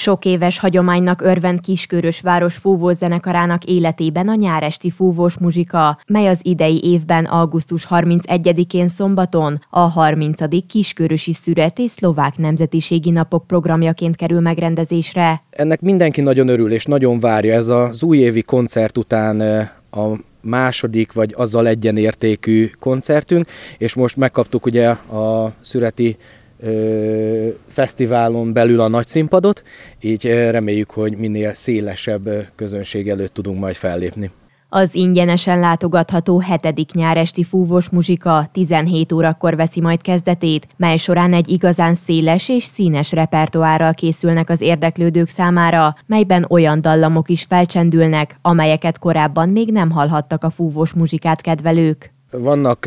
Sok éves hagyománynak örvend kiskörös város fúvós zenekarának életében a nyáresti fúvós muzsika, mely az idei évben augusztus 31-én szombaton a 30. kiskörösi szüret és szlovák nemzetiségi napok programjaként kerül megrendezésre. Ennek mindenki nagyon örül és nagyon várja. Ez az újévi koncert után a második, vagy azzal egyenértékű koncertünk, és most megkaptuk ugye a szüreti ö, fesztiválon belül a nagy színpadot, így reméljük, hogy minél szélesebb közönség előtt tudunk majd fellépni. Az ingyenesen látogatható hetedik nyáresti fúvós muzsika 17 órakor veszi majd kezdetét, mely során egy igazán széles és színes repertoárral készülnek az érdeklődők számára, melyben olyan dallamok is felcsendülnek, amelyeket korábban még nem hallhattak a fúvós muzsikát kedvelők. Vannak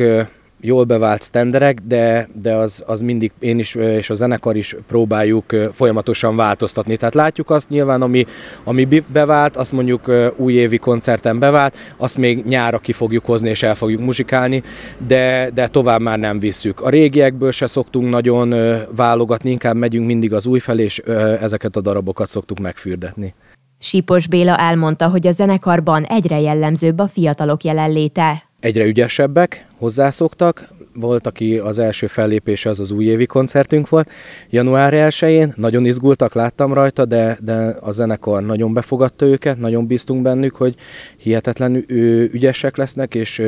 jól bevált sztenderek, de, de az, az mindig én is és a zenekar is próbáljuk folyamatosan változtatni. Tehát látjuk azt nyilván, ami, ami bevált, azt mondjuk újévi koncerten bevált, azt még nyára ki fogjuk hozni és el fogjuk muzsikálni, de, de tovább már nem visszük. A régiekből se szoktunk nagyon válogatni, inkább megyünk mindig az új felé, és ezeket a darabokat szoktuk megfürdetni. Sípos Béla elmondta, hogy a zenekarban egyre jellemzőbb a fiatalok jelenléte egyre ügyesebbek, hozzászoktak, volt, aki az első fellépése az az újévi koncertünk volt, január 1-én, nagyon izgultak, láttam rajta, de, de a zenekar nagyon befogadta őket, nagyon bíztunk bennük, hogy hihetetlen ügyesek lesznek, és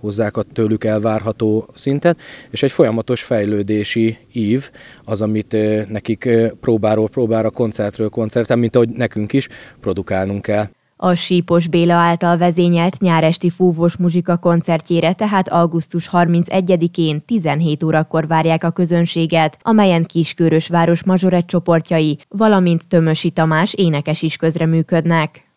hozzák a tőlük elvárható szintet, és egy folyamatos fejlődési ív az, amit nekik próbáról próbára, koncertről koncerten, mint ahogy nekünk is produkálnunk kell. A Sípos Béla által vezényelt nyáresti fúvós muzsika koncertjére tehát augusztus 31-én 17 órakor várják a közönséget, amelyen város mazsoret csoportjai, valamint Tömösi Tamás énekes is közreműködnek.